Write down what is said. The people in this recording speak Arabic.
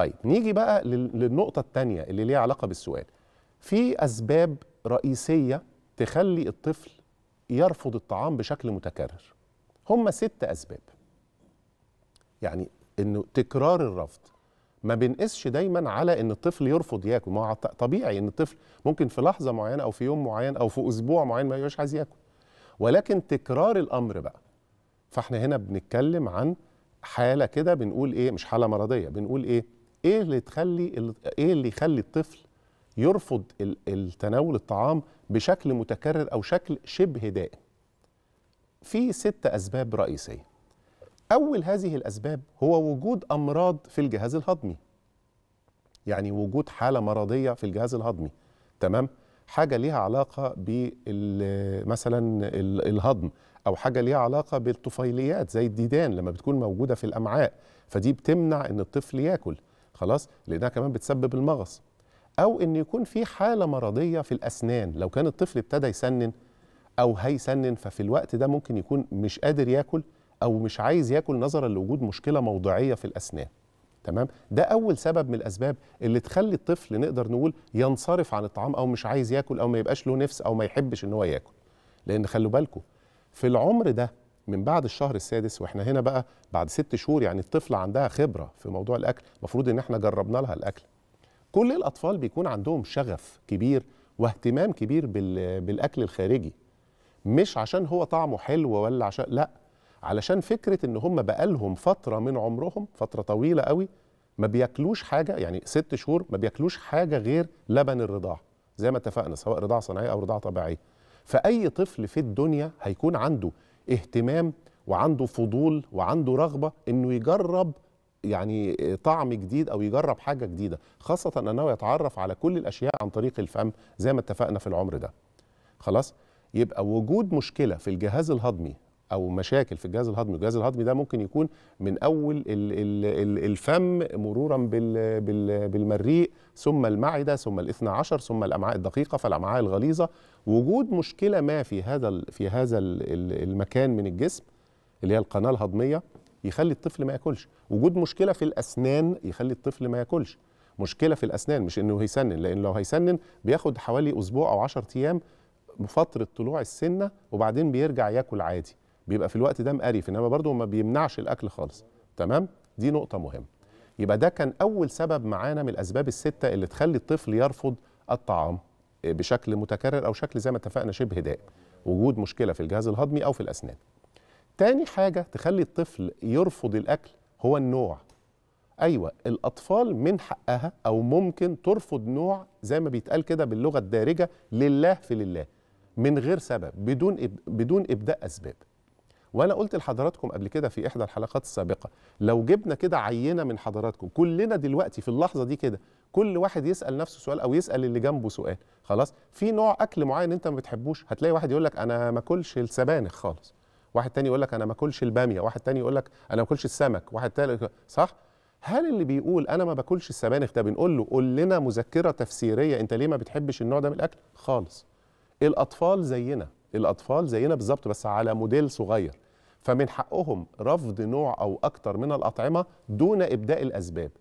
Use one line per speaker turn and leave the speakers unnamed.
طيب نيجي بقى للنقطة الثانية اللي ليها علاقة بالسؤال في أسباب رئيسية تخلي الطفل يرفض الطعام بشكل متكرر هم ست أسباب يعني انه تكرار الرفض ما بنقسش دايما على ان الطفل يرفض ياكل ما هو طبيعي ان الطفل ممكن في لحظه معينه او في يوم معين او في اسبوع معين ما يبقاش عايز ياكل ولكن تكرار الامر بقى فاحنا هنا بنتكلم عن حاله كده بنقول ايه مش حاله مرضيه بنقول ايه ايه اللي تخلي ايه اللي يخلي الطفل يرفض تناول الطعام بشكل متكرر او شكل شبه دائم في ست اسباب رئيسيه اول هذه الاسباب هو وجود امراض في الجهاز الهضمي يعني وجود حاله مرضيه في الجهاز الهضمي تمام حاجه ليها علاقه بال مثلا الهضم او حاجه ليها علاقه بالطفيليات زي الديدان لما بتكون موجوده في الامعاء فدي بتمنع ان الطفل ياكل خلاص لانها كمان بتسبب المغص او ان يكون في حاله مرضيه في الاسنان لو كان الطفل ابتدى يسنن او هيسنن ففي الوقت ده ممكن يكون مش قادر ياكل او مش عايز ياكل نظرا لوجود مشكله موضعيه في الاسنان تمام ده اول سبب من الاسباب اللي تخلي الطفل نقدر نقول ينصرف عن الطعام او مش عايز ياكل او ما يبقاش له نفس او ما يحبش ان هو ياكل لان خلوا بالكم في العمر ده من بعد الشهر السادس واحنا هنا بقى بعد ست شهور يعني الطفله عندها خبره في موضوع الاكل المفروض ان احنا جربنا لها الاكل كل الاطفال بيكون عندهم شغف كبير واهتمام كبير بالاكل الخارجي مش عشان هو طعمه حلو ولا عشان لا علشان فكره ان هم بقالهم فتره من عمرهم فتره طويله قوي ما بياكلوش حاجه يعني ست شهور ما بياكلوش حاجه غير لبن الرضاعه زي ما اتفقنا سواء رضاعه صناعيه او رضاعه طبيعيه فاي طفل في الدنيا هيكون عنده اهتمام وعنده فضول وعنده رغبه انه يجرب يعني طعم جديد او يجرب حاجه جديده خاصه انه يتعرف على كل الاشياء عن طريق الفم زي ما اتفقنا في العمر ده خلاص يبقى وجود مشكله في الجهاز الهضمي او مشاكل في الجهاز الهضمي الجهاز الهضمي ده ممكن يكون من اول الفم مرورا بالمريء ثم المعده ثم الاثنى عشر ثم الامعاء الدقيقه فالامعاء الغليظه وجود مشكله ما في هذا في هذا المكان من الجسم اللي هي القناه الهضميه يخلي الطفل ما ياكلش وجود مشكله في الاسنان يخلي الطفل ما ياكلش مشكله في الاسنان مش انه هيسنن لان لو هيسنن بياخد حوالي اسبوع او 10 ايام فتره طلوع السنه وبعدين بيرجع ياكل عادي بيبقى في الوقت ده مقرف انما برضه ما بيمنعش الاكل خالص تمام دي نقطه مهمه يبقى ده كان اول سبب معانا من الاسباب السته اللي تخلي الطفل يرفض الطعام آه، بشكل متكرر او شكل زي ما اتفقنا شبه دائم وجود مشكله في الجهاز الهضمي او في الاسنان تاني حاجه تخلي الطفل يرفض الاكل هو النوع ايوه الاطفال من حقها او ممكن ترفض نوع زي ما بيتقال كده باللغه الدارجه لله في لله من غير سبب بدون بدون ابداء اسباب وانا قلت لحضراتكم قبل كده في احدى الحلقات السابقه لو جبنا كده عينه من حضراتكم كلنا دلوقتي في اللحظه دي كده كل واحد يسال نفسه سؤال او يسال اللي جنبه سؤال خلاص في نوع اكل معين انت ما بتحبوش هتلاقي واحد يقول لك انا ما اكلش السبانخ خالص واحد تاني يقول لك انا ما اكلش الباميه واحد تاني يقول لك انا ما اكلش السمك واحد تالت صح هل اللي بيقول انا ما باكلش السبانخ ده بنقول له قول لنا مذكره تفسيريه انت ليه ما بتحبش النوع ده من الاكل خالص الاطفال زينا الأطفال زينا بالظبط بس على موديل صغير فمن حقهم رفض نوع أو أكتر من الأطعمة دون إبداء الأسباب